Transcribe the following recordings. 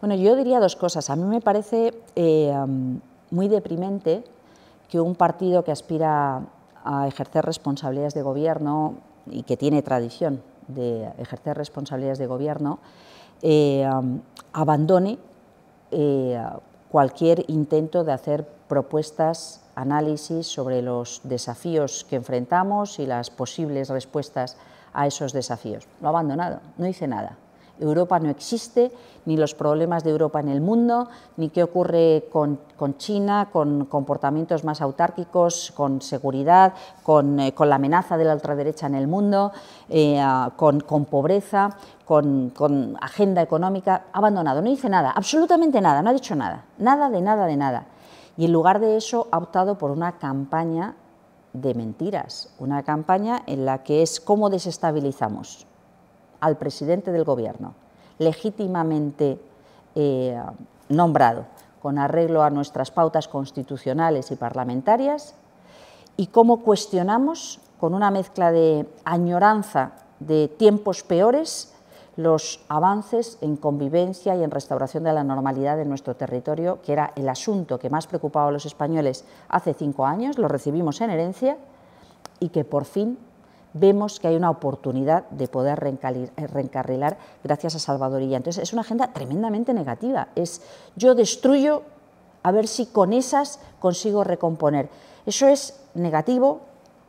Bueno, yo diría dos cosas. A mí me parece eh, muy deprimente que un partido que aspira a ejercer responsabilidades de gobierno y que tiene tradición de ejercer responsabilidades de gobierno, eh, abandone eh, cualquier intento de hacer propuestas, análisis sobre los desafíos que enfrentamos y las posibles respuestas a esos desafíos. Lo ha abandonado, no dice nada. Europa no existe, ni los problemas de Europa en el mundo, ni qué ocurre con, China, con comportamientos más autárquicos, con seguridad, eh, con, la amenaza de la ultraderecha en el mundo, eh, con, pobreza, con, con agenda económica. Ha abandonado, no dice nada, absolutamente nada, no ha dicho nada, nada de nada de nada. Y en lugar de eso ha optado por una campaña de mentiras, una campaña en la que es cómo desestabilizamos al presidente del Gobierno, legítimamente eh, nombrado, con arreglo a nuestras pautas constitucionales y parlamentarias, y cómo cuestionamos, con una mezcla de añoranza de tiempos peores, los avances en convivencia y en restauración de la normalidad en nuestro territorio, que era el asunto que más preocupaba a los españoles hace cinco años, lo recibimos en herencia y que por fin vemos que hay una oportunidad de poder eh, reencarrilar gracias a Salvadorilla. Entonces, es una agenda tremendamente negativa. Es yo destruyo a ver si con esas consigo recomponer. Eso es negativo,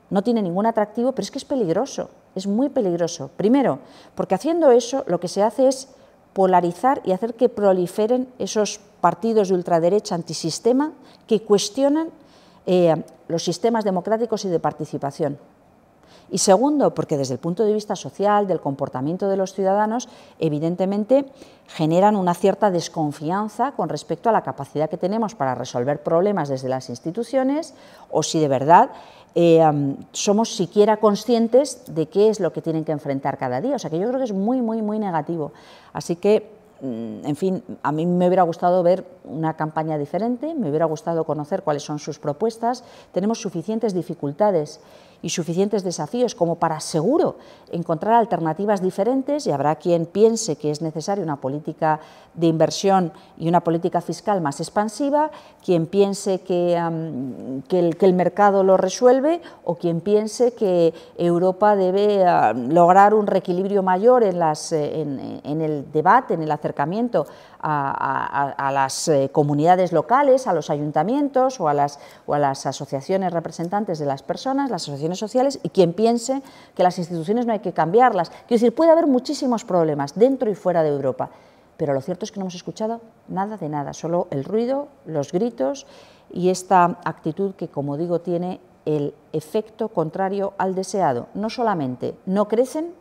no tiene ningún atractivo, pero es que es peligroso, es muy peligroso. Primero, porque haciendo eso lo que se hace es polarizar y hacer que proliferen esos partidos de ultraderecha antisistema que cuestionan eh, los sistemas democráticos y de participación. Y segundo, porque desde el punto de vista social, del comportamiento de los ciudadanos, evidentemente generan una cierta desconfianza con respecto a la capacidad que tenemos para resolver problemas desde las instituciones o si de verdad eh, somos siquiera conscientes de qué es lo que tienen que enfrentar cada día. O sea que yo creo que es muy, muy, muy negativo. Así que Mm, en fin, a mí me hubiera gustado ver una campaña diferente, me hubiera gustado conocer cuáles son sus propuestas. Tenemos suficientes dificultades y suficientes desafíos como para seguro encontrar alternativas diferentes y habrá quien piense que es necesaria una política de inversión y una política fiscal más expansiva, quien piense que, el, mercado lo resuelve o quien piense que Europa debe lograr un reequilibrio mayor en, las, eh, en el debate, en el acercamiento a, las eh, comunidades locales, a los ayuntamientos o a, las, o a las asociaciones representantes de las personas, las asociaciones sociales, y quien piense que las instituciones no hay que cambiarlas. Quiero decir, puede haber muchísimos problemas dentro y fuera de Europa, pero lo cierto es que no hemos escuchado nada de nada, solo el ruido, los gritos y esta actitud que, como digo, tiene el efecto contrario al deseado. No solamente no crecen,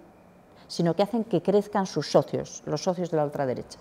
sino que hacen que crezcan sus socios, los socios de la ultraderecha.